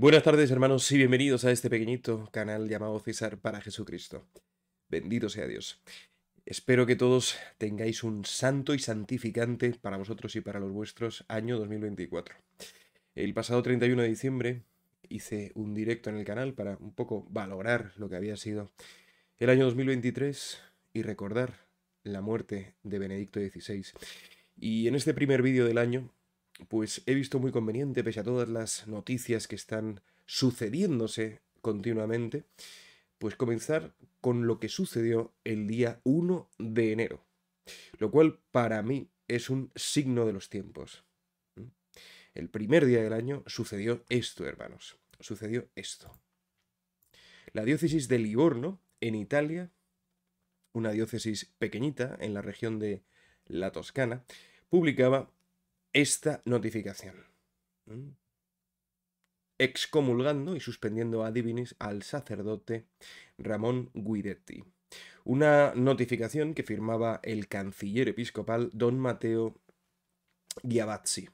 Buenas tardes hermanos y bienvenidos a este pequeñito canal llamado César para Jesucristo. Bendito sea Dios. Espero que todos tengáis un santo y santificante para vosotros y para los vuestros año 2024. El pasado 31 de diciembre hice un directo en el canal para un poco valorar lo que había sido el año 2023 y recordar la muerte de Benedicto XVI. Y en este primer vídeo del año pues he visto muy conveniente, pese a todas las noticias que están sucediéndose continuamente, pues comenzar con lo que sucedió el día 1 de enero, lo cual para mí es un signo de los tiempos. El primer día del año sucedió esto, hermanos, sucedió esto. La diócesis de Livorno, en Italia, una diócesis pequeñita en la región de la Toscana, publicaba esta notificación. Mm. Excomulgando y suspendiendo a Divinis al sacerdote Ramón Guidetti. Una notificación que firmaba el canciller episcopal don Mateo Giavazzi.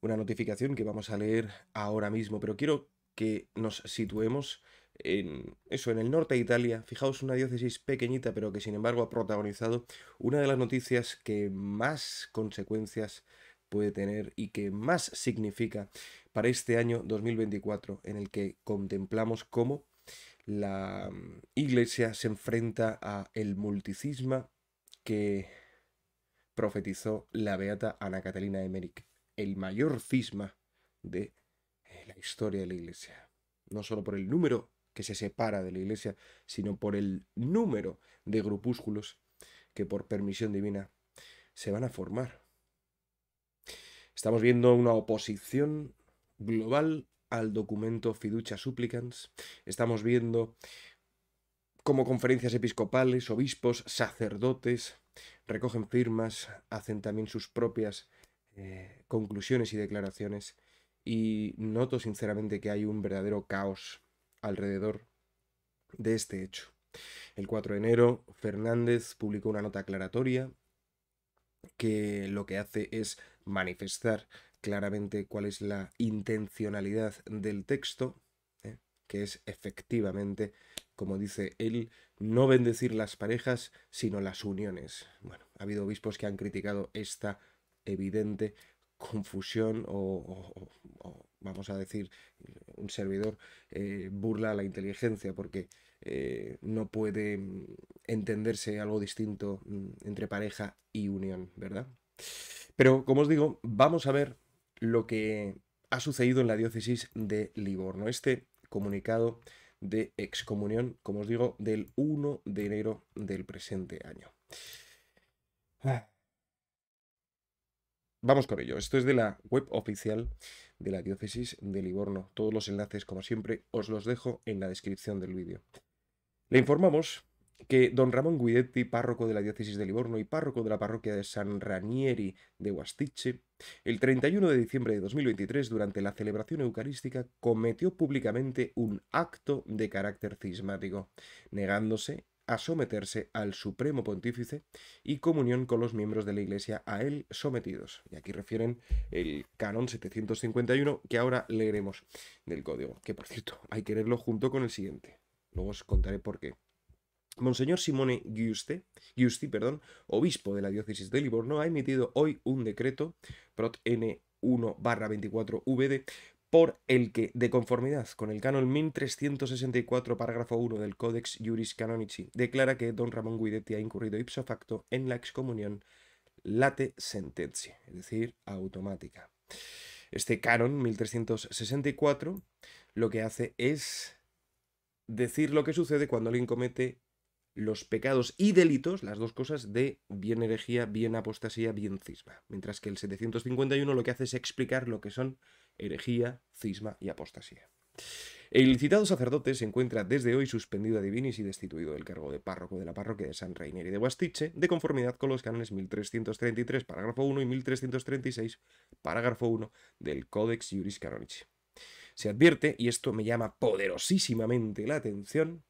Una notificación que vamos a leer ahora mismo, pero quiero que nos situemos en eso, en el norte de Italia. Fijaos, una diócesis pequeñita, pero que sin embargo ha protagonizado una de las noticias que más consecuencias puede tener y que más significa para este año 2024 en el que contemplamos cómo la mm, iglesia se enfrenta a el multicisma que profetizó la beata Ana Catalina Emmerich, el mayor cisma de eh, la historia de la iglesia, no solo por el número que se separa de la iglesia, sino por el número de grupúsculos que por permisión divina se van a formar Estamos viendo una oposición global al documento Fiducia Supplicans. Estamos viendo cómo conferencias episcopales, obispos, sacerdotes recogen firmas, hacen también sus propias eh, conclusiones y declaraciones. Y noto sinceramente que hay un verdadero caos alrededor de este hecho. El 4 de enero, Fernández publicó una nota aclaratoria que lo que hace es manifestar claramente cuál es la intencionalidad del texto, ¿eh? que es efectivamente, como dice él, no bendecir las parejas, sino las uniones. Bueno, ha habido obispos que han criticado esta evidente confusión o, vamos a decir, un servidor eh, burla a la inteligencia, porque eh, no puede mm, entenderse algo distinto mm, entre pareja y unión, ¿verdad? Pero, como os digo, vamos a ver lo que ha sucedido en la diócesis de Livorno. Este comunicado de excomunión, como os digo, del 1 de enero del presente año. Ah. Vamos con ello. Esto es de la web oficial de la diócesis de Livorno. Todos los enlaces, como siempre, os los dejo en la descripción del vídeo. Le informamos que don Ramón Guidetti, párroco de la diócesis de Livorno y párroco de la parroquia de San Ranieri de Huastiche, el 31 de diciembre de 2023, durante la celebración eucarística, cometió públicamente un acto de carácter cismático, negándose a someterse al Supremo Pontífice y comunión con los miembros de la Iglesia a él sometidos. Y aquí refieren el canon 751 que ahora leeremos del código, que por cierto hay que leerlo junto con el siguiente. Luego os contaré por qué. Monseñor Simone Giusti, perdón, obispo de la diócesis de Livorno, ha emitido hoy un decreto, Prot N1-24VD, por el que, de conformidad con el canon 1364, párrafo 1 del Codex Juris Canonici, declara que don Ramón Guidetti ha incurrido ipso facto en la excomunión late sentencia, es decir, automática. Este canon 1364 lo que hace es decir lo que sucede cuando alguien comete los pecados y delitos, las dos cosas, de bien herejía, bien apostasía, bien cisma. Mientras que el 751 lo que hace es explicar lo que son herejía, cisma y apostasía. El citado sacerdote se encuentra desde hoy suspendido a divinis y destituido del cargo de párroco de la parroquia de San y de Guastiche, de conformidad con los cánones 1333, parágrafo 1 y 1336, párrafo 1 del Codex Iuris Canonici. Se advierte, y esto me llama poderosísimamente la atención,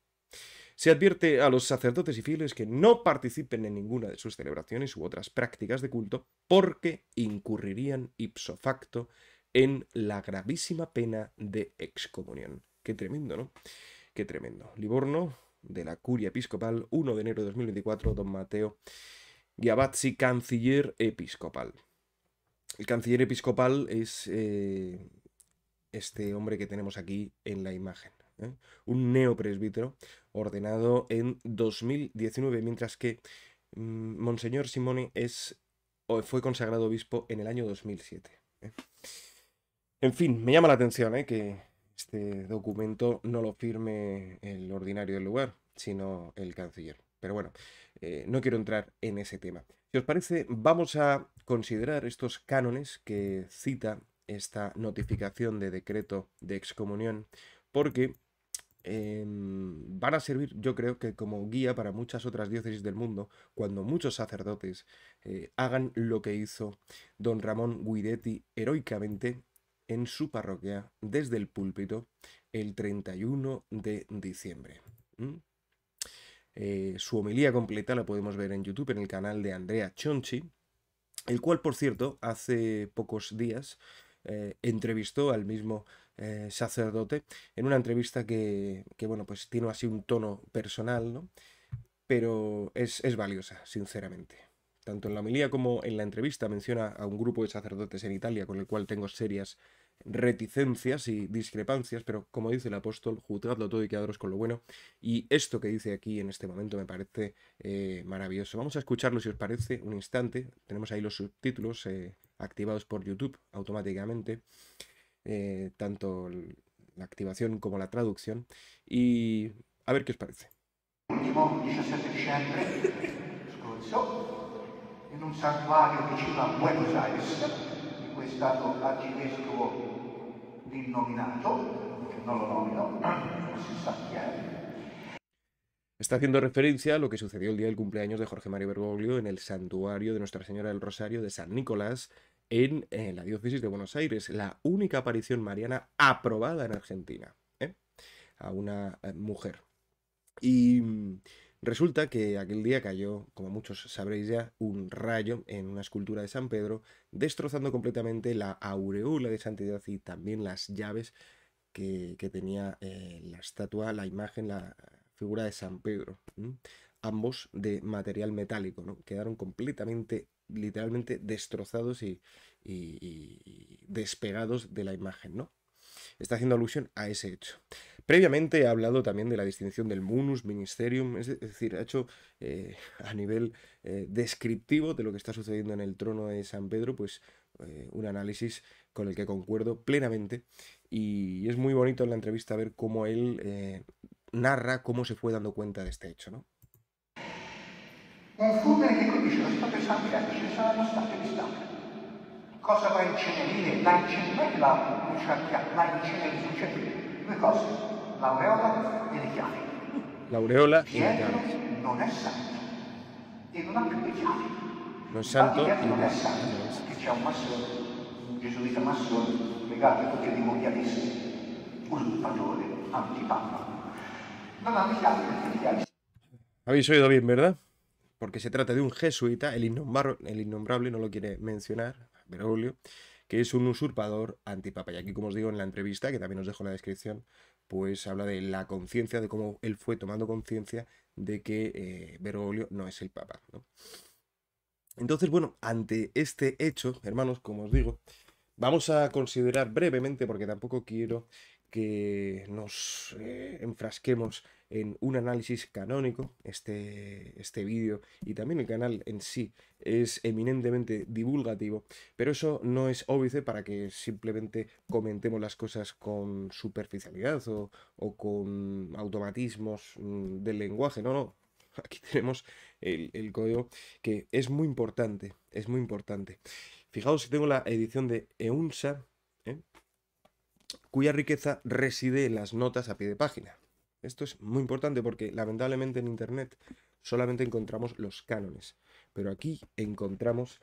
se advierte a los sacerdotes y fieles que no participen en ninguna de sus celebraciones u otras prácticas de culto porque incurrirían ipso facto en la gravísima pena de excomunión. Qué tremendo, ¿no? Qué tremendo. Livorno, de la Curia Episcopal, 1 de enero de 2024, don Mateo Giabazzi, canciller episcopal. El canciller episcopal es eh, este hombre que tenemos aquí en la imagen. ¿eh? Un neopresbítero ordenado en 2019, mientras que mm, Monseñor Simone es, fue consagrado obispo en el año 2007. ¿eh? En fin, me llama la atención ¿eh? que este documento no lo firme el ordinario del lugar, sino el canciller. Pero bueno, no quiero entrar en ese tema. Si os parece, vamos a considerar estos cánones que cita esta notificación de decreto de excomunión porque em, van a servir, yo creo que como guía para muchas otras diócesis del mundo, cuando muchos sacerdotes eh, hagan lo que hizo don Ramón Guidetti heroicamente en su parroquia desde el púlpito el 31 de diciembre. Eh, su homilía completa la podemos ver en YouTube en el canal de Andrea Chonchi, el cual, por cierto, hace pocos días eh, entrevistó al mismo eh, sacerdote en una entrevista que, bueno, pues tiene así un tono personal, ¿no? Pero es, es valiosa, sinceramente. Tanto en la homilía como en la entrevista menciona a un grupo de sacerdotes en Italia con el cual tengo serias reticencias y discrepancias, pero como dice el apóstol, juzgadlo todo y quedaros con lo bueno. Y esto que dice aquí en este momento me parece eh, maravilloso. Vamos a escucharlo si os parece un instante. Tenemos ahí los subtítulos activados por YouTube automáticamente, eh, tanto la activación como la traducción, y a ver qué os parece. lo nomino, Está haciendo referencia a lo que sucedió el día del cumpleaños de Jorge Mario Bergoglio en el santuario de Nuestra Señora del Rosario de San Nicolás, en, eh, la diócesis de Buenos Aires, la única aparición mariana aprobada en Argentina, ¿eh? a una eh, mujer. Y mm, resulta que aquel día cayó, como muchos sabréis ya, un rayo en una escultura de San Pedro, destrozando completamente la aureola de santidad y también las llaves que, tenía la estatua, la imagen, la figura de San Pedro ambos de material metálico, ¿no? Quedaron completamente, literalmente destrozados y, despegados de la imagen, ¿no? Está haciendo alusión a ese hecho. Previamente ha hablado también de la distinción del munus, ministerium, es decir, ha hecho eh, a nivel eh, descriptivo de lo que está sucediendo en el trono de San Pedro, pues eh, un análisis con el que concuerdo plenamente. Y es muy bonito en la entrevista ver cómo él narra cómo se fue dando cuenta de este hecho, ¿no? un confondere che qui dice lo Stato è sanguinato, ci sarà lo Stato di Stato. Cosa va a incenerire? La incenerire la bruciacchia, la incenerire, cioè due cose, l'aureola e le chiavi. L'aureola Pietro e le chiavi. non è santo e non ha più le chiavi. Non santo Pietro non è santo, che c'è un massone, un gesuita massone, legato a tutti i demonialisti, usurpadore, antipapa. Non ha le chiavi perché le chiavi... Habéis oído bien, ¿verdad? porque se trata de un jesuita, el, el innombrable no lo quiere mencionar, Bergoglio, que es un usurpador antipapa. Y aquí, como os digo en la entrevista, que también os dejo en la descripción, pues habla de la conciencia, de cómo él fue tomando conciencia de que eh, no es el papa. Entonces, bueno, ante este hecho, hermanos, como os digo, vamos a considerar brevemente, porque tampoco quiero que nos eh, enfrasquemos en un análisis canónico. Este, este vídeo y también el canal en sí es eminentemente divulgativo, pero eso no es óbice para que simplemente comentemos las cosas con superficialidad o, con automatismos mm, del lenguaje. No, no, aquí tenemos el, código que es muy importante, es muy importante. Fijaos, tengo la edición de EUNSA, ¿eh? cuya riqueza reside en las notas a pie de página. Esto es muy importante porque lamentablemente en Internet solamente encontramos los cánones, pero aquí encontramos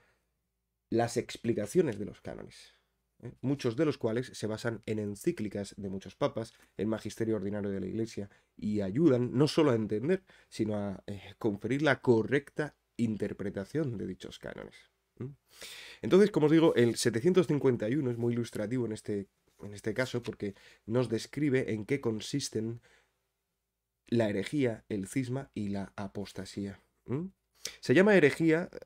las explicaciones de los cánones, ¿eh? muchos de los cuales se basan en encíclicas de muchos papas, en magisterio ordinario de la Iglesia, y ayudan no solo a entender, sino a eh, conferir la correcta interpretación de dichos cánones. Entonces, como os digo, el 751 es muy ilustrativo en este, en este caso porque nos describe en qué consisten la herejía, el cisma y la apostasía. Se llama herejía eh,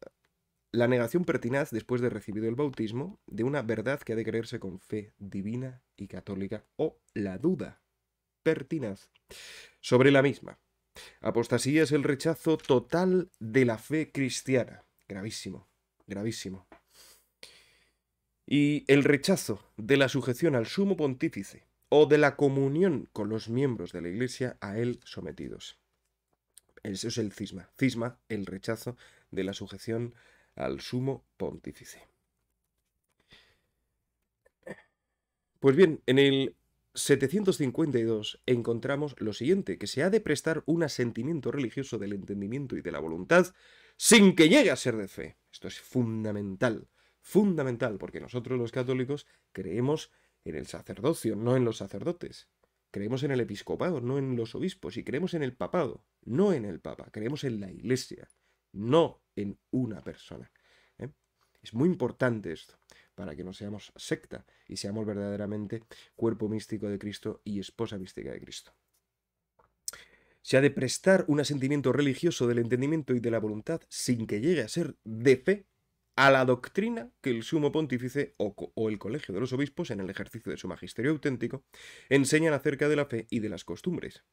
la negación pertinaz después de recibido el bautismo de una verdad que ha de creerse con fe divina y católica o la duda pertinaz sobre la misma. Apostasía es el rechazo total de la fe cristiana. Gravísimo, gravísimo. Y el rechazo de la sujeción al sumo pontífice o de la comunión con los miembros de la Iglesia a él sometidos. Eso es el cisma. Cisma, el rechazo de la sujeción al sumo pontífice. Pues bien, en el 752 encontramos lo siguiente, que se ha de prestar un asentimiento religioso del entendimiento y de la voluntad sin que llegue a ser de fe. Esto es fundamental, fundamental, porque nosotros los católicos creemos en el sacerdocio, no en los sacerdotes. Creemos en el episcopado, no en los obispos. Y creemos en el papado, no en el papa. Creemos en la iglesia, no en una persona. ¿eh? Es muy importante esto, para que no seamos secta y seamos verdaderamente cuerpo místico de Cristo y esposa mística de Cristo. Se ha de prestar un asentimiento religioso del entendimiento y de la voluntad sin que llegue a ser de fe a la doctrina que el sumo pontífice o, el colegio de los obispos, en el ejercicio de su magisterio auténtico, enseñan acerca de la fe y de las costumbres,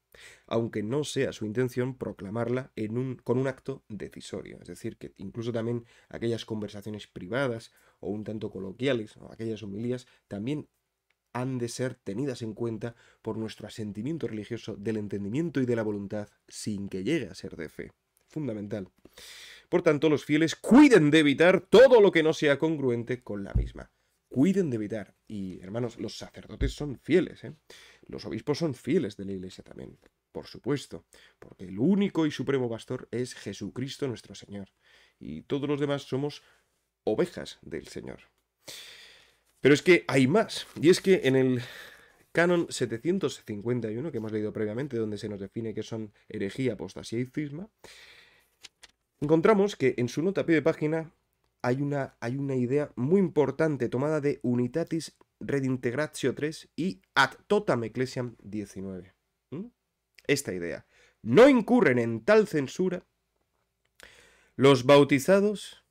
aunque no sea su intención proclamarla en un, con un acto decisorio, es decir, que incluso también aquellas conversaciones privadas o un tanto coloquiales, o aquellas homilías, también han de ser tenidas en cuenta por nuestro asentimiento religioso del entendimiento y de la voluntad sin que llegue a ser de fe fundamental. Por tanto, los fieles cuiden de evitar todo lo que no sea congruente con la misma. Cuiden de evitar. Y, hermanos, los sacerdotes son fieles, ¿eh? Los obispos son fieles de la iglesia también, por supuesto, porque el único y supremo pastor es Jesucristo nuestro Señor. Y todos los demás somos ovejas del Señor. Pero es que hay más. Y es que en el Canon 751, que hemos leído previamente, donde se nos define que son herejía, apostasía y cisma, encontramos que en su nota a pie de página hay una, idea muy importante tomada de Unitatis Redintegratio 3 y Ad Totam Ecclesiam 19. ¿Mm? Esta idea. No incurren en tal censura los bautizados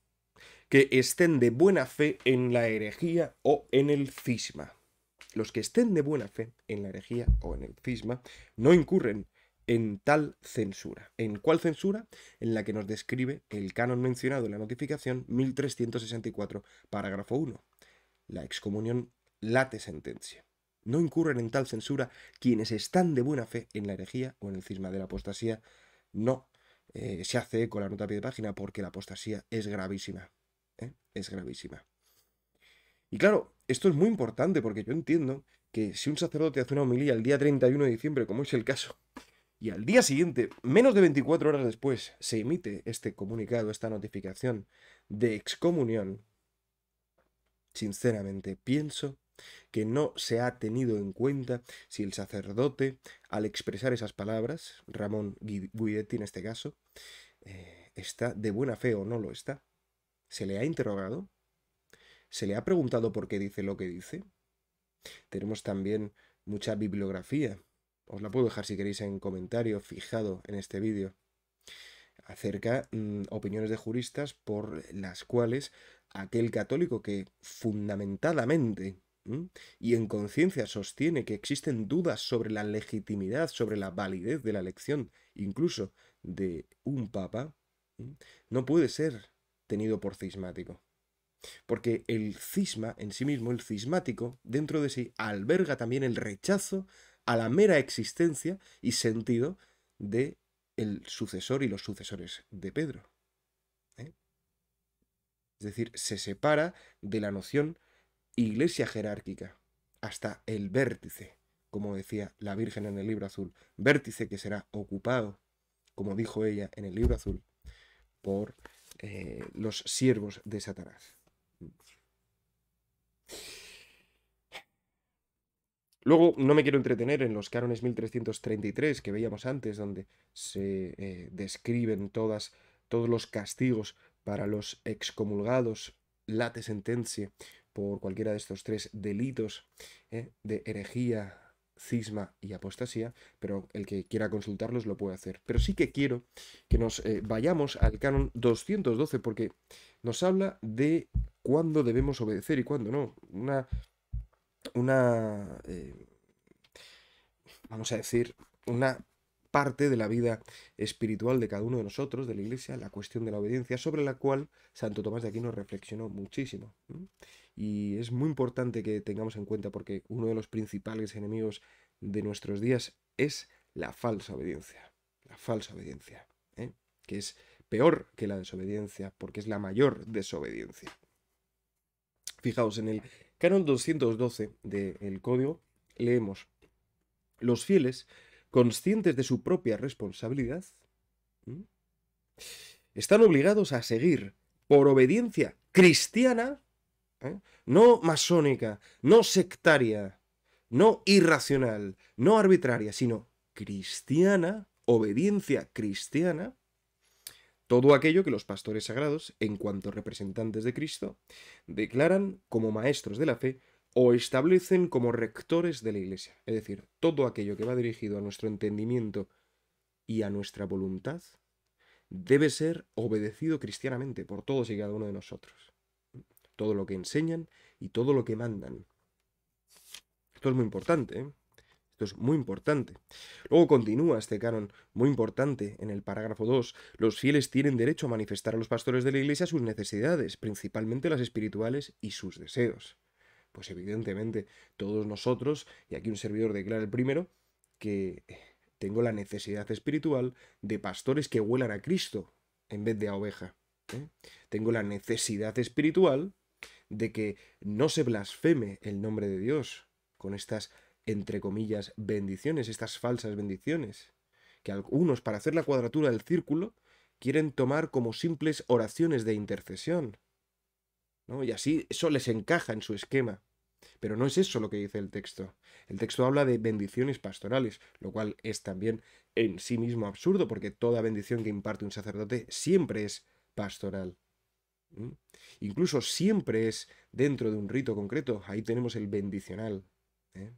que estén de buena fe en la herejía o en el cisma. Los que estén de buena fe en la herejía o en el cisma no incurren en tal censura. ¿En cuál censura? En la que nos describe el canon mencionado en la notificación 1364, párrafo 1. La excomunión late sentencia. No incurren en tal censura quienes están de buena fe en la herejía o en el cisma de la apostasía. No eh, se hace con la nota pie de página porque la apostasía es gravísima. ¿eh? Es gravísima. Y claro, esto es muy importante porque yo entiendo que si un sacerdote hace una homilía el día 31 de diciembre, como es el caso, y al día siguiente, menos de 24 horas después, se emite este comunicado, esta notificación de excomunión. Sinceramente, pienso que no se ha tenido en cuenta si el sacerdote, al expresar esas palabras, Ramón Guidetti en este caso, eh, está de buena fe o no lo está. ¿Se le ha interrogado? ¿Se le ha preguntado por qué dice lo que dice? Tenemos también mucha bibliografía os la puedo dejar si queréis en comentario fijado en este vídeo, acerca mm, opiniones de juristas por las cuales aquel católico que fundamentadamente mm, y en conciencia sostiene que existen dudas sobre la legitimidad, sobre la validez de la elección, incluso de un papa, mm, no puede ser tenido por cismático. Porque el cisma en sí mismo, el cismático, dentro de sí alberga también el rechazo a la mera existencia y sentido de el sucesor y los sucesores de Pedro. ¿eh? Es decir, se separa de la noción iglesia jerárquica hasta el vértice, como decía la Virgen en el libro azul, vértice que será ocupado, como dijo ella en el libro azul, por eh, los siervos de Satanás. Luego, no me quiero entretener en los cánones 1333 que veíamos antes, donde se eh, describen todos los castigos para los excomulgados, late sentencia, por cualquiera de estos tres delitos eh, de herejía, cisma y apostasía, pero el que quiera consultarlos lo puede hacer. Pero sí que quiero que nos eh, vayamos al canon 212 porque nos habla de cuándo debemos obedecer y cuándo no. Una una, eh, vamos a decir, una parte de la vida espiritual de cada uno de nosotros, de la Iglesia, la cuestión de la obediencia, sobre la cual Santo Tomás de Aquino reflexionó muchísimo. Y es muy importante que tengamos en cuenta porque uno de los principales enemigos de nuestros días es la falsa obediencia. La falsa obediencia, ¿eh? que es peor que la desobediencia porque es la mayor desobediencia. Fijaos en el Canon 212 del Código leemos, los fieles, conscientes de su propia responsabilidad, están obligados a seguir por obediencia cristiana, ¿eh? no masónica, no sectaria, no irracional, no arbitraria, sino cristiana, obediencia cristiana, todo aquello que los pastores sagrados, en cuanto representantes de Cristo, declaran como maestros de la fe o establecen como rectores de la Iglesia. Es decir, todo aquello que va dirigido a nuestro entendimiento y a nuestra voluntad debe ser obedecido cristianamente por todos y cada uno de nosotros. Todo lo que enseñan y todo lo que mandan. Esto es muy importante. ¿eh? Esto es muy importante. Luego continúa este canon, muy importante, en el parágrafo 2. Los fieles tienen derecho a manifestar a los pastores de la Iglesia sus necesidades, principalmente las espirituales y sus deseos. Pues evidentemente todos nosotros, y aquí un servidor declara el primero, que tengo la necesidad espiritual de pastores que huelan a Cristo en vez de a oveja. ¿eh? Tengo la necesidad espiritual de que no se blasfeme el nombre de Dios con estas entre comillas, bendiciones, estas falsas bendiciones, que algunos, para hacer la cuadratura del círculo, quieren tomar como simples oraciones de intercesión. ¿no? Y así eso les encaja en su esquema. Pero no es eso lo que dice el texto. El texto habla de bendiciones pastorales, lo cual es también en sí mismo absurdo, porque toda bendición que imparte un sacerdote siempre es pastoral. Incluso siempre es dentro de un rito concreto. Ahí tenemos el bendicional. ¿eh?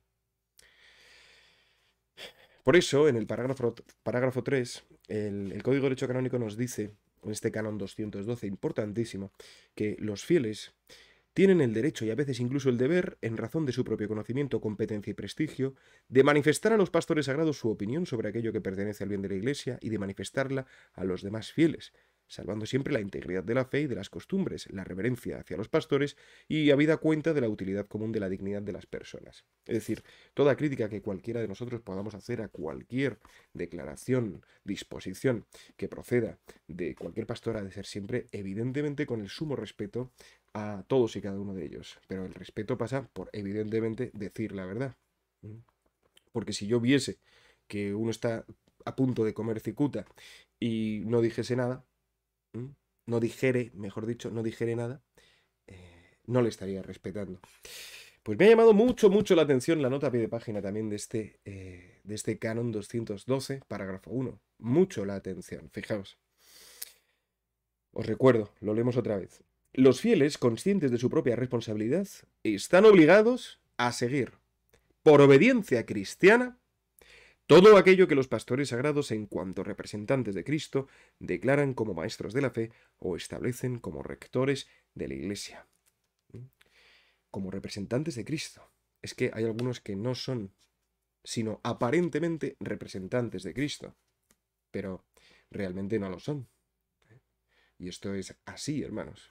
Por eso, en el parágrafo, parágrafo 3, el, Código de Derecho Canónico nos dice, en este canon 212, importantísimo, que los fieles tienen el derecho y a veces incluso el deber, en razón de su propio conocimiento, competencia y prestigio, de manifestar a los pastores sagrados su opinión sobre aquello que pertenece al bien de la Iglesia y de manifestarla a los demás fieles, salvando siempre la integridad de la fe y de las costumbres, la reverencia hacia los pastores y habida cuenta de la utilidad común de la dignidad de las personas. Es decir, toda crítica que cualquiera de nosotros podamos hacer a cualquier declaración, disposición que proceda de cualquier pastor ha de ser siempre evidentemente con el sumo respeto a todos y cada uno de ellos. Pero el respeto pasa por evidentemente decir la verdad. ¿Mm? Porque si yo viese que uno está a punto de comer cicuta y no dijese nada, Mm, no dijere, mejor dicho, no dijere nada, eh, no le estaría respetando. Pues me ha llamado mucho, mucho la atención la nota pie de página también de este, eh, de este Canon 212, parágrafo 1. Mucho la atención, fijaos. Os recuerdo, lo leemos otra vez. Los fieles, conscientes de su propia responsabilidad, están obligados a seguir, por obediencia cristiana, todo aquello que los pastores sagrados en cuanto representantes de Cristo declaran como maestros de la fe o establecen como rectores de la Iglesia. ¿Mm? Como representantes de Cristo. Es que hay algunos que no son, sino aparentemente representantes de Cristo, pero realmente no lo son. ¿eh? Y esto es así, hermanos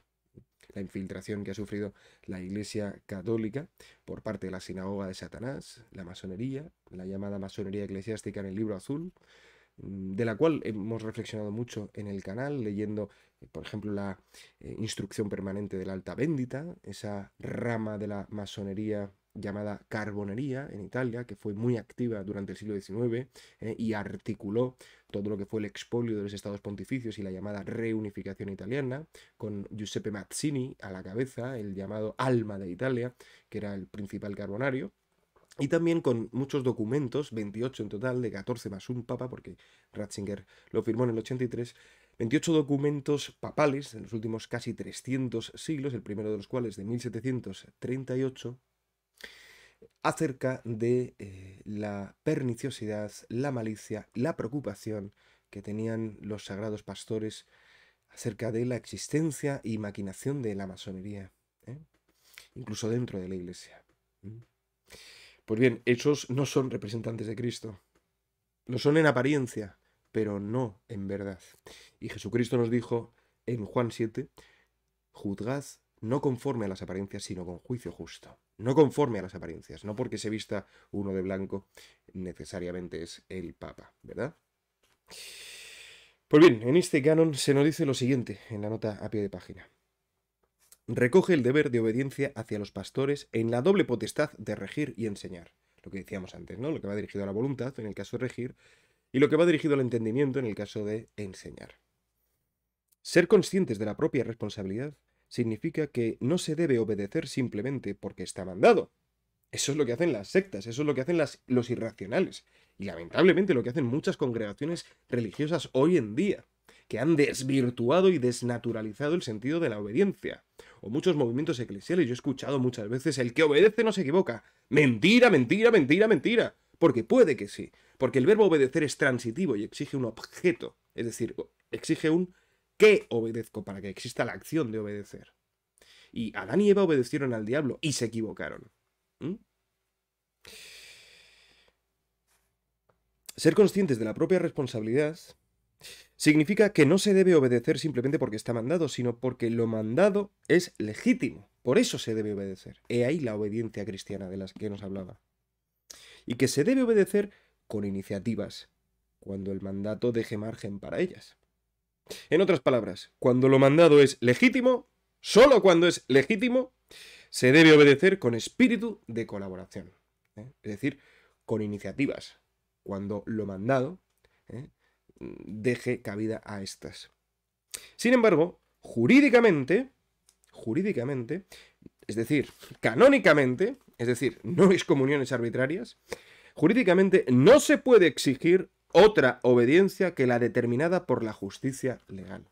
la infiltración que ha sufrido la Iglesia Católica por parte de la sinagoga de Satanás, la masonería, la llamada masonería eclesiástica en el libro azul, mm, de la cual hemos reflexionado mucho en el canal, leyendo, eh, por ejemplo, la eh, instrucción permanente de la alta bendita, esa rama de la masonería llamada Carbonería en Italia, que fue muy activa durante el siglo XIX eh, y articuló todo lo que fue el expolio de los estados pontificios y la llamada reunificación italiana, con Giuseppe Mazzini a la cabeza, el llamado alma de Italia, que era el principal carbonario. Y también con muchos documentos, 28 en total, de 14 más un papa, porque Ratzinger lo firmó en el 83, 28 documentos papales en los últimos casi 300 siglos, el primero de los cuales de 1738, acerca de eh, la perniciosidad, la malicia, la preocupación que tenían los sagrados pastores acerca de la existencia y maquinación de la masonería, ¿eh? incluso dentro de la iglesia. Pues bien, esos no son representantes de Cristo. Lo son en apariencia, pero no en verdad. Y Jesucristo nos dijo en Juan 7, juzgad no conforme a las apariencias, sino con juicio justo. No conforme a las apariencias, no porque se vista uno de blanco necesariamente es el Papa, ¿verdad? Pues bien, en este canon se nos dice lo siguiente, en la nota a pie de página. Recoge el deber de obediencia hacia los pastores en la doble potestad de regir y enseñar. Lo que decíamos antes, ¿no? Lo que va dirigido a la voluntad, en el caso de regir, y lo que va dirigido al entendimiento, en el caso de enseñar. Ser conscientes de la propia responsabilidad significa que no se debe obedecer simplemente porque está mandado. Eso es lo que hacen las sectas, eso es lo que hacen los irracionales. Y lamentablemente lo que hacen muchas congregaciones religiosas hoy en día, que han desvirtuado y desnaturalizado el sentido de la obediencia. O muchos movimientos eclesiales, yo he escuchado muchas veces, el que obedece no se equivoca. Mentira, mentira, mentira, mentira. Porque puede que sí, porque el verbo obedecer es transitivo y exige un objeto, es decir, exige un qué obedezco, para que exista la acción de obedecer. Y Adán y Eva obedecieron al diablo y se equivocaron. Ser conscientes de la propia responsabilidad significa que no se debe obedecer simplemente porque está mandado, sino porque lo mandado es legítimo. Por eso se debe obedecer. He ahí la obediencia cristiana de las que nos hablaba. Y que se debe obedecer con iniciativas, cuando el mandato deje margen para ellas. En otras palabras, cuando lo mandado es legítimo, solo cuando es legítimo, se debe obedecer con espíritu de colaboración, ¿eh? es decir, con iniciativas, cuando lo mandado ¿eh? deje cabida a estas. Sin embargo, jurídicamente, jurídicamente, es decir, canónicamente, es decir, no comuniones arbitrarias, jurídicamente no se puede exigir otra obediencia que la determinada por la justicia legal.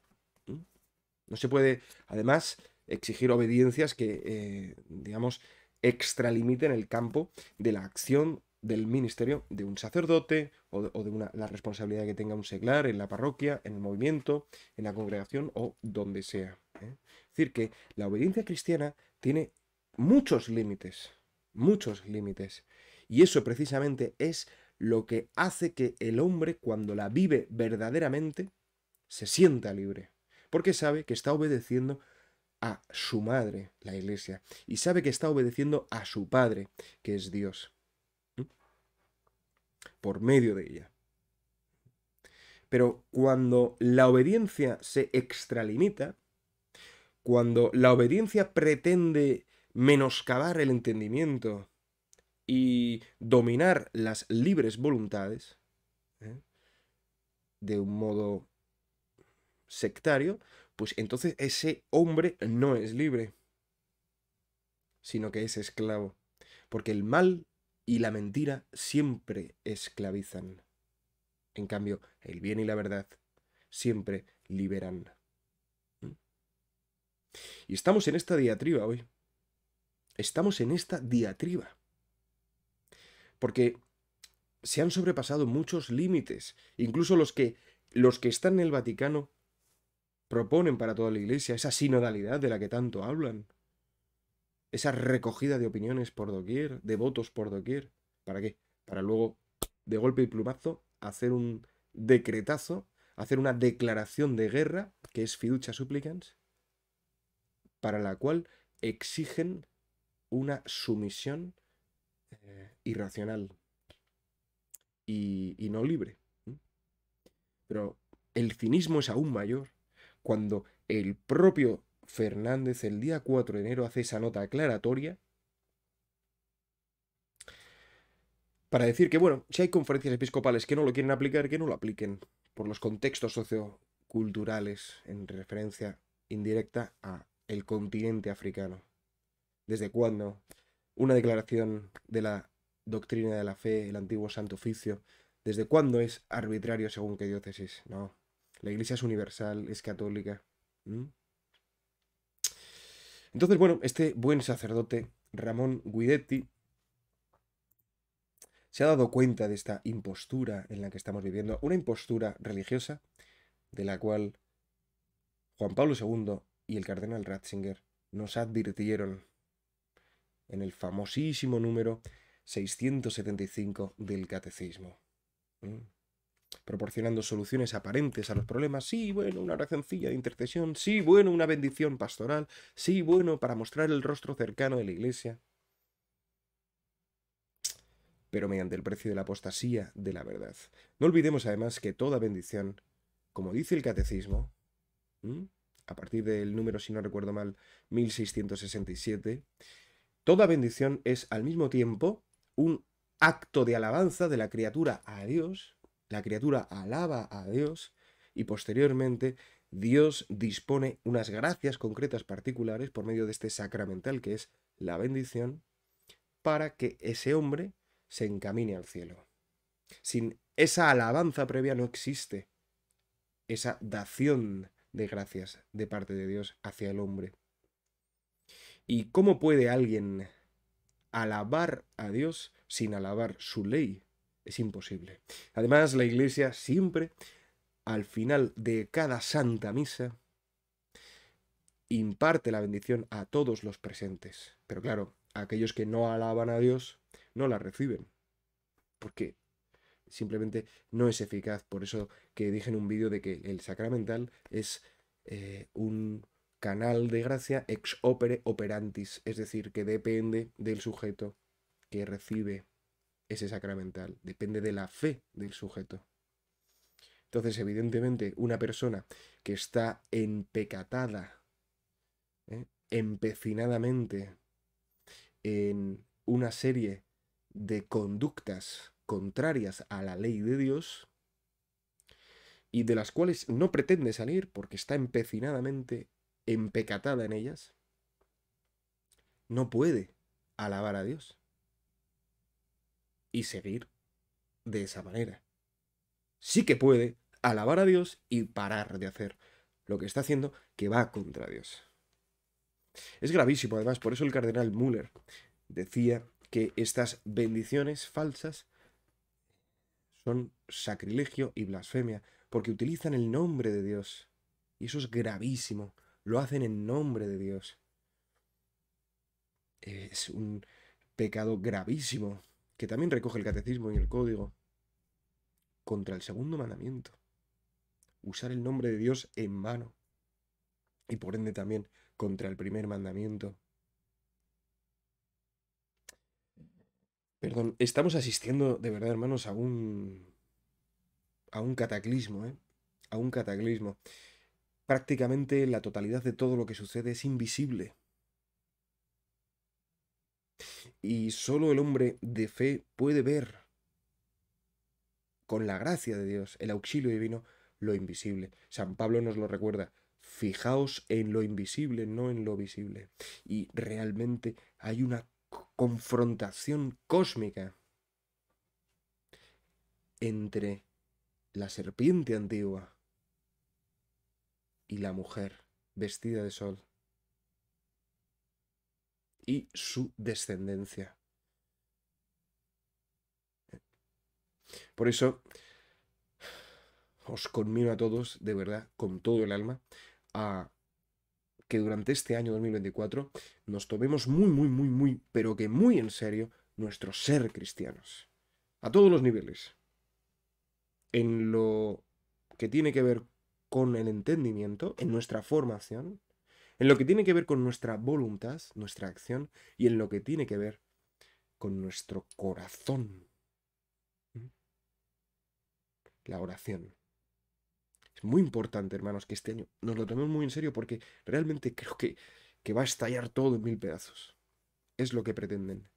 No se puede, además, exigir obediencias que, eh, digamos, extralimiten el campo de la acción del ministerio de un sacerdote o de, una, la responsabilidad que tenga un seglar en la parroquia, en el movimiento, en la congregación o donde sea. ¿eh? Es decir, que la obediencia cristiana tiene muchos límites, muchos límites. Y eso precisamente es lo que hace que el hombre, cuando la vive verdaderamente, se sienta libre. Porque sabe que está obedeciendo a su madre, la iglesia, y sabe que está obedeciendo a su padre, que es Dios, por medio de ella. Pero cuando la obediencia se extralimita, cuando la obediencia pretende menoscabar el entendimiento, y dominar las libres voluntades ¿eh? de un modo sectario, pues entonces ese hombre no es libre, sino que es esclavo, porque el mal y la mentira siempre esclavizan. En cambio, el bien y la verdad siempre liberan. Y estamos en esta diatriba hoy. Estamos en esta diatriba porque se han sobrepasado muchos límites, incluso los que, los que están en el Vaticano proponen para toda la Iglesia, esa sinodalidad de la que tanto hablan, esa recogida de opiniones por doquier, de votos por doquier. ¿Para qué? Para luego, de golpe y plumazo, hacer un decretazo, hacer una declaración de guerra, que es fiducia supplicans, para la cual exigen una sumisión eh. irracional y, no libre. Pero el cinismo es aún mayor cuando el propio Fernández el día 4 de enero hace esa nota aclaratoria para decir que, bueno, si hay conferencias episcopales que no lo quieren aplicar, que no lo apliquen por los contextos socioculturales en referencia indirecta a el continente africano. ¿Desde cuándo una declaración de la doctrina de la fe, el antiguo santo oficio, desde cuándo es arbitrario según qué diócesis. No, la iglesia es universal, es católica. ¿Mm? Entonces, bueno, este buen sacerdote, Ramón Guidetti, se ha dado cuenta de esta impostura en la que estamos viviendo, una impostura religiosa de la cual Juan Pablo II y el cardenal Ratzinger nos advirtieron en el famosísimo número 675 del Catecismo. Proporcionando soluciones aparentes a los problemas. Sí, bueno, una oracióncilla de intercesión. Sí, bueno, una bendición pastoral. Sí, bueno, para mostrar el rostro cercano de la Iglesia. Pero mediante el precio de la apostasía de la verdad. No olvidemos además que toda bendición, como dice el Catecismo, a partir del número, si no recuerdo mal, 1667, Toda bendición es al mismo tiempo un acto de alabanza de la criatura a Dios, la criatura alaba a Dios y posteriormente Dios dispone unas gracias concretas particulares por medio de este sacramental que es la bendición para que ese hombre se encamine al cielo. Sin esa alabanza previa no existe esa dación de gracias de parte de Dios hacia el hombre. ¿Y cómo puede alguien alabar a Dios sin alabar su ley? Es imposible. Además, la Iglesia siempre, al final de cada santa misa, imparte la bendición a todos los presentes. Pero claro, aquellos que no alaban a Dios no la reciben. Porque simplemente no es eficaz. Por eso que dije en un vídeo de que el sacramental es eh, un canal de gracia ex opere operantis, es decir, que depende del sujeto que recibe ese sacramental, depende de la fe del sujeto. Entonces, evidentemente, una persona que está empecatada, ¿eh? empecinadamente, en una serie de conductas contrarias a la ley de Dios, y de las cuales no pretende salir porque está empecinadamente empecatada en ellas, no puede alabar a Dios y seguir de esa manera. Sí que puede alabar a Dios y parar de hacer lo que está haciendo que va contra Dios. Es gravísimo, además, por eso el cardenal Müller decía que estas bendiciones falsas son sacrilegio y blasfemia, porque utilizan el nombre de Dios. Y eso es gravísimo lo hacen en nombre de Dios. Es un pecado gravísimo que también recoge el catecismo y el código contra el segundo mandamiento. Usar el nombre de Dios en vano. Y por ende también contra el primer mandamiento. Perdón, estamos asistiendo de verdad, hermanos, a un. a un cataclismo, ¿eh? A un cataclismo prácticamente la totalidad de todo lo que sucede es invisible. Y solo el hombre de fe puede ver, con la gracia de Dios, el auxilio divino, lo invisible. San Pablo nos lo recuerda. Fijaos en lo invisible, no en lo visible. Y realmente hay una confrontación cósmica entre la serpiente antigua y la mujer vestida de sol y su descendencia. Por eso os conmino a todos, de verdad, con todo el alma, a que durante este año 2024 nos tomemos muy, muy, muy, muy, pero que muy en serio nuestro ser cristianos. A todos los niveles. En lo que tiene que ver con el entendimiento, en nuestra formación, en lo que tiene que ver con nuestra voluntad, nuestra acción y en lo que tiene que ver con nuestro corazón. La oración. Es muy importante, hermanos, que este año nos lo tomemos muy en serio porque realmente creo que, que va a estallar todo en mil pedazos. Es lo que pretenden.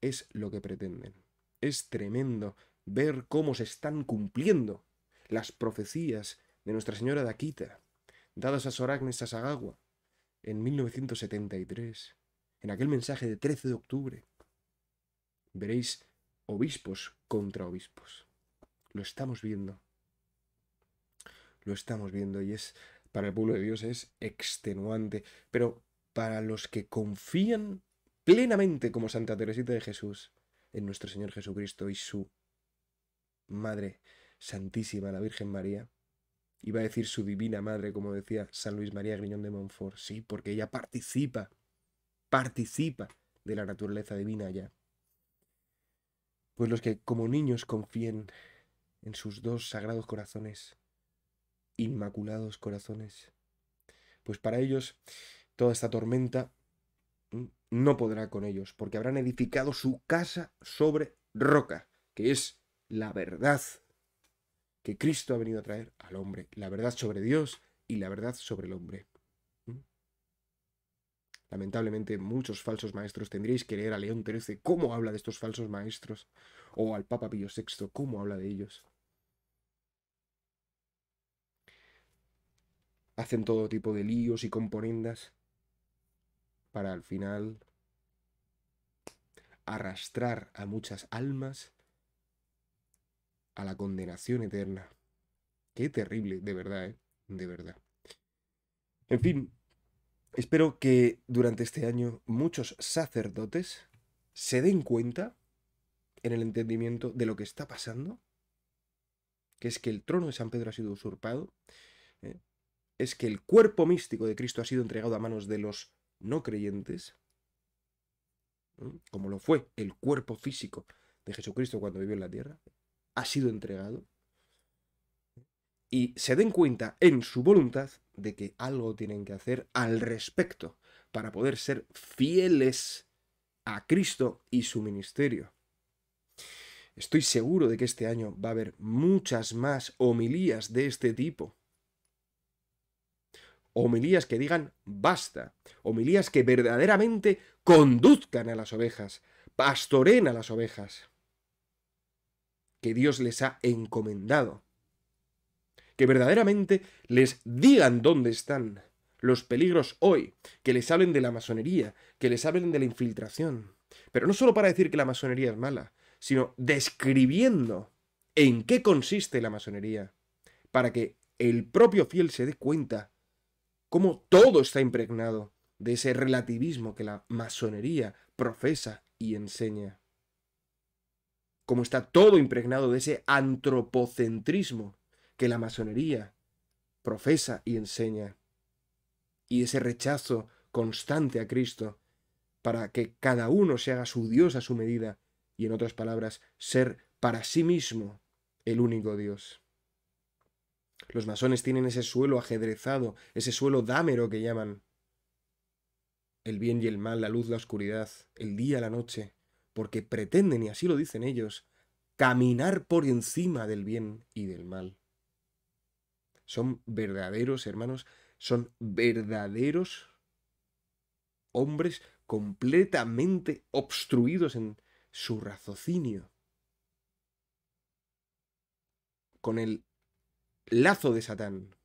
Es lo que pretenden. Es tremendo ver cómo se están cumpliendo las profecías de Nuestra Señora de Aquita, dadas a Soragnes Sasagawa en 1973, en aquel mensaje de 13 de octubre. Veréis obispos contra obispos. Lo estamos viendo. Lo estamos viendo y es, para el pueblo de Dios es extenuante, pero para los que confían plenamente como Santa Teresita de Jesús en nuestro Señor Jesucristo y su Madre Santísima, la Virgen María, Iba a decir su divina madre, como decía San Luis María Griñón de Montfort. Sí, porque ella participa, participa de la naturaleza divina ya. Pues los que como niños confíen en sus dos sagrados corazones, inmaculados corazones, pues para ellos toda esta tormenta mm, no podrá con ellos, porque habrán edificado su casa sobre roca, que es la verdad que Cristo ha venido a traer al hombre, la verdad sobre Dios y la verdad sobre el hombre. Lamentablemente muchos falsos maestros tendríais que leer a León XIII cómo habla de estos falsos maestros, o al Papa Pío VI cómo habla de ellos. Hacen todo tipo de líos y componendas para al final arrastrar a muchas almas a la condenación eterna. Qué terrible, de verdad, ¿eh? De verdad. En fin, espero que durante este año muchos sacerdotes se den cuenta en el entendimiento de lo que está pasando, que es que el trono de San Pedro ha sido usurpado, ¿eh? es que el cuerpo místico de Cristo ha sido entregado a manos de los no creyentes, ¿eh? como lo fue el cuerpo físico de Jesucristo cuando vivió en la tierra, ha sido entregado, y se den cuenta en su voluntad de que algo tienen que hacer al respecto para poder ser fieles a Cristo y su ministerio. Estoy seguro de que este año va a haber muchas más homilías de este tipo. Homilías que digan basta, homilías que verdaderamente conduzcan a las ovejas, pastoren a las ovejas que Dios les ha encomendado. Que verdaderamente les digan dónde están los peligros hoy, que les hablen de la masonería, que les hablen de la infiltración. Pero no solo para decir que la masonería es mala, sino describiendo en qué consiste la masonería, para que el propio fiel se dé cuenta cómo todo está impregnado de ese relativismo que la masonería profesa y enseña como está todo impregnado de ese antropocentrismo que la masonería profesa y enseña, y ese rechazo constante a Cristo, para que cada uno se haga su Dios a su medida, y en otras palabras, ser para sí mismo el único Dios. Los masones tienen ese suelo ajedrezado, ese suelo dámero que llaman. El bien y el mal, la luz, la oscuridad, el día, la noche, porque pretenden, y así lo dicen ellos, caminar por encima del bien y del mal. Son verdaderos, hermanos, son verdaderos hombres completamente obstruidos en su raciocinio, con el lazo de Satán.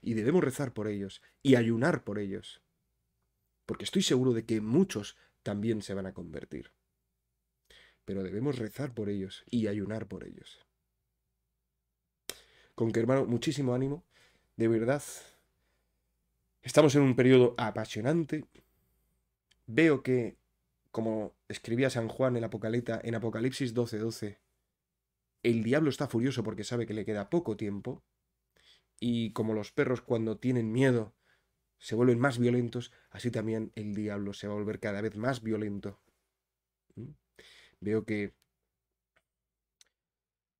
Y debemos rezar por ellos y ayunar por ellos, porque estoy seguro de que muchos también se van a convertir. Pero debemos rezar por ellos y ayunar por ellos. Con que, hermano, muchísimo ánimo. De verdad, estamos en un periodo apasionante. Veo que, como escribía San Juan en, Apocalipsis 12:12, el diablo está furioso porque sabe que le queda poco tiempo. Y como los perros cuando tienen miedo se vuelven más violentos, así también el diablo se va a volver cada vez más violento. ¿Mm? Veo que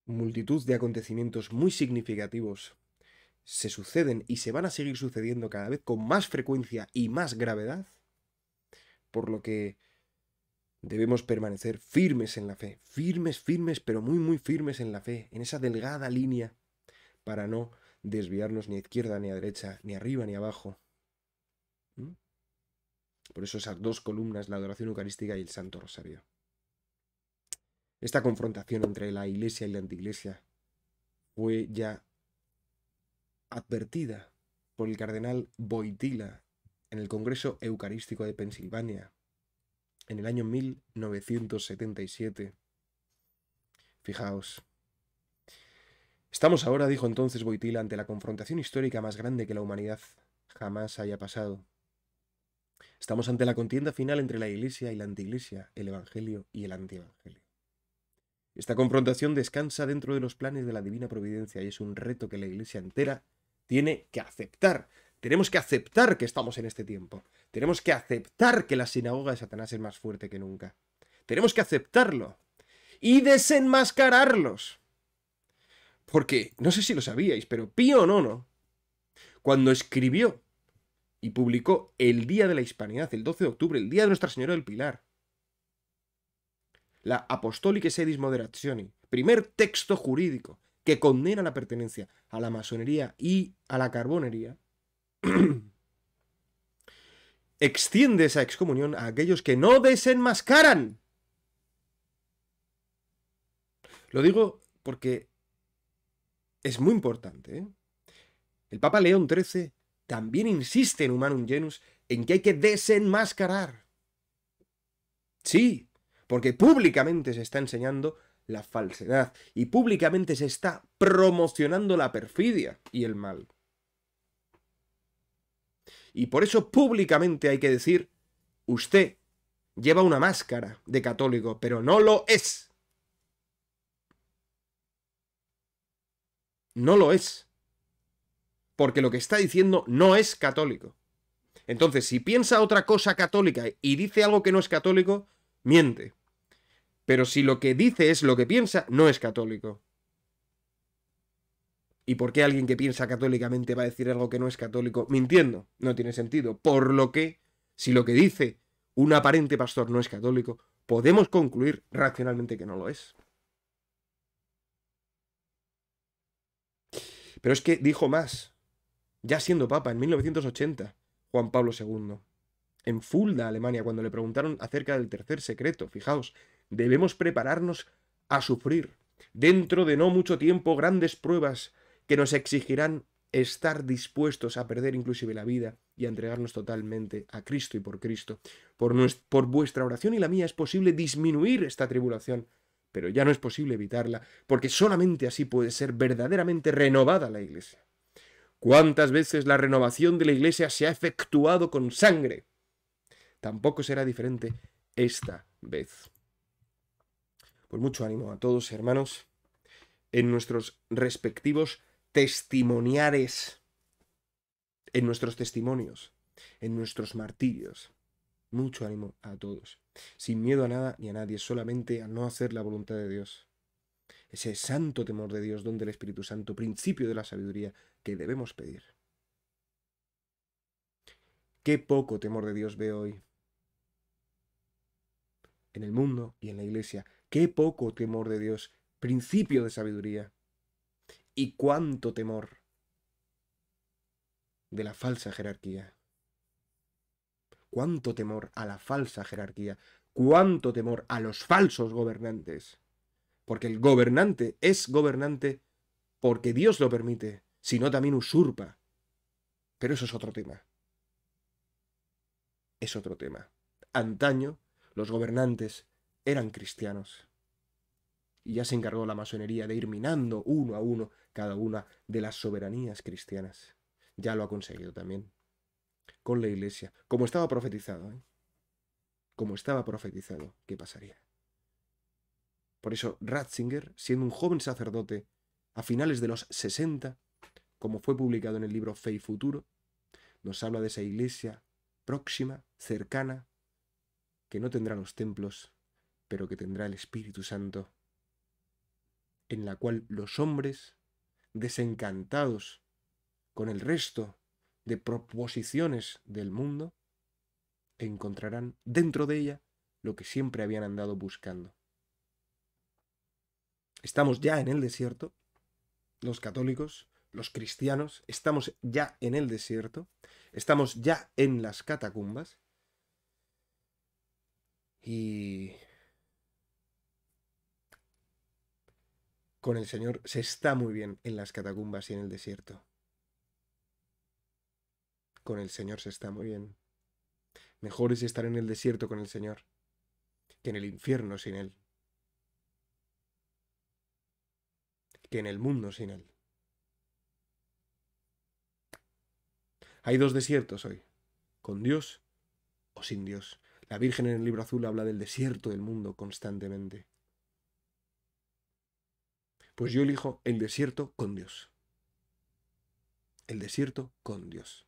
multitud de acontecimientos muy significativos se suceden y se van a seguir sucediendo cada vez con más frecuencia y más gravedad, por lo que debemos permanecer firmes en la fe, firmes, firmes, pero muy, muy firmes en la fe, en esa delgada línea, para no desviarnos ni a izquierda, ni a derecha, ni arriba, ni abajo, ¿Mm? Por eso esas dos columnas, la adoración eucarística y el Santo Rosario. Esta confrontación entre la iglesia y la antiglesia fue ya advertida por el cardenal Boitila en el Congreso Eucarístico de Pensilvania en el año 1977. Fijaos. Estamos ahora, dijo entonces Boitila, ante la confrontación histórica más grande que la humanidad jamás haya pasado. Estamos ante la contienda final entre la Iglesia y la Antiglesia, el Evangelio y el antievangelio. Esta confrontación descansa dentro de los planes de la divina providencia y es un reto que la Iglesia entera tiene que aceptar. Tenemos que aceptar que estamos en este tiempo. Tenemos que aceptar que la sinagoga de Satanás es más fuerte que nunca. Tenemos que aceptarlo y desenmascararlos. Porque, no sé si lo sabíais, pero Pío no no. cuando escribió y publicó el Día de la Hispanidad, el 12 de octubre, el Día de Nuestra Señora del Pilar. La Apostolica Sedis Moderationi, primer texto jurídico que condena la pertenencia a la masonería y a la carbonería, extiende esa excomunión a aquellos que no desenmascaran. Lo digo porque es muy importante. ¿eh? El Papa León XIII también insiste en Humanum Genus en que hay que desenmascarar. Sí, porque públicamente se está enseñando la falsedad y públicamente se está promocionando la perfidia y el mal. Y por eso públicamente hay que decir, usted lleva una máscara de católico, pero no lo es. No lo es porque lo que está diciendo no es católico. Entonces, si piensa otra cosa católica y dice algo que no es católico, miente. Pero si lo que dice es lo que piensa, no es católico. ¿Y por qué alguien que piensa católicamente va a decir algo que no es católico mintiendo? No tiene sentido. Por lo que, si lo que dice un aparente pastor no es católico, podemos concluir racionalmente que no lo es. Pero es que dijo más ya siendo papa en 1980, Juan Pablo II. En Fulda, Alemania, cuando le preguntaron acerca del tercer secreto, fijaos, debemos prepararnos a sufrir dentro de no mucho tiempo grandes pruebas que nos exigirán estar dispuestos a perder inclusive la vida y a entregarnos totalmente a Cristo y por Cristo. Por, por vuestra oración y la mía es posible disminuir esta tribulación, pero ya no es posible evitarla, porque solamente así puede ser verdaderamente renovada la Iglesia. ¿Cuántas veces la renovación de la Iglesia se ha efectuado con sangre? Tampoco será diferente esta vez. Pues mucho ánimo a todos, hermanos, en nuestros respectivos testimoniares, en nuestros testimonios, en nuestros martirios. Mucho ánimo a todos, sin miedo a nada ni a nadie, solamente a no hacer la voluntad de Dios ese santo temor de Dios, donde el Espíritu Santo, principio de la sabiduría que debemos pedir. Qué poco temor de Dios veo hoy en el mundo y en la iglesia. Qué poco temor de Dios, principio de sabiduría. Y cuánto temor de la falsa jerarquía. Cuánto temor a la falsa jerarquía. Cuánto temor a los falsos gobernantes porque el gobernante es gobernante porque Dios lo permite, sino también usurpa. Pero eso es otro tema. Es otro tema. Antaño los gobernantes eran cristianos. Y ya se encargó la masonería de ir minando uno a uno cada una de las soberanías cristianas. Ya lo ha conseguido también. Con la iglesia. Como estaba profetizado. ¿eh? Como estaba profetizado. ¿Qué pasaría? Por eso Ratzinger, siendo un joven sacerdote a finales de los 60, como fue publicado en el libro Fe y Futuro, nos habla de esa iglesia próxima, cercana, que no tendrá los templos, pero que tendrá el Espíritu Santo, en la cual los hombres, desencantados con el resto de proposiciones del mundo, encontrarán dentro de ella lo que siempre habían andado buscando, Estamos ya en el desierto, los católicos, los cristianos, estamos ya en el desierto, estamos ya en las catacumbas. Y con el Señor se está muy bien en las catacumbas y en el desierto. Con el Señor se está muy bien. Mejor es estar en el desierto con el Señor que en el infierno sin Él. que en el mundo sin Él. Hay dos desiertos hoy, con Dios o sin Dios. La Virgen en el libro azul habla del desierto del mundo constantemente. Pues yo elijo el desierto con Dios. El desierto con Dios.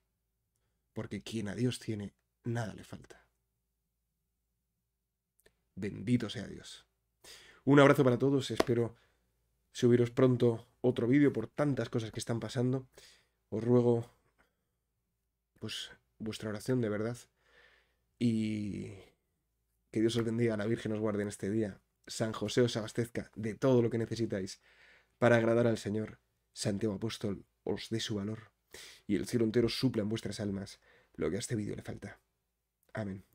Porque quien a Dios tiene, nada le falta. Bendito sea Dios. Un abrazo para todos, espero subiros pronto otro vídeo por tantas cosas que están pasando. Os ruego pues vuestra oración de verdad y que Dios os bendiga, la Virgen os guarde en este día. San José os abastezca de todo lo que necesitáis para agradar al Señor. Santiago Apóstol os dé su valor y el cielo entero supla en vuestras almas lo que a este vídeo le falta. Amén.